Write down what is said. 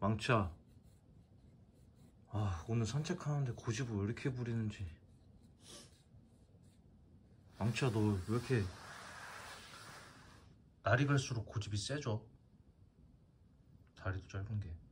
망치야 아 오늘 산책하는데 고집을 왜 이렇게 부리는지 망치야 너 왜 이렇게 날이 갈수록 고집이 세져 다리도 짧은 게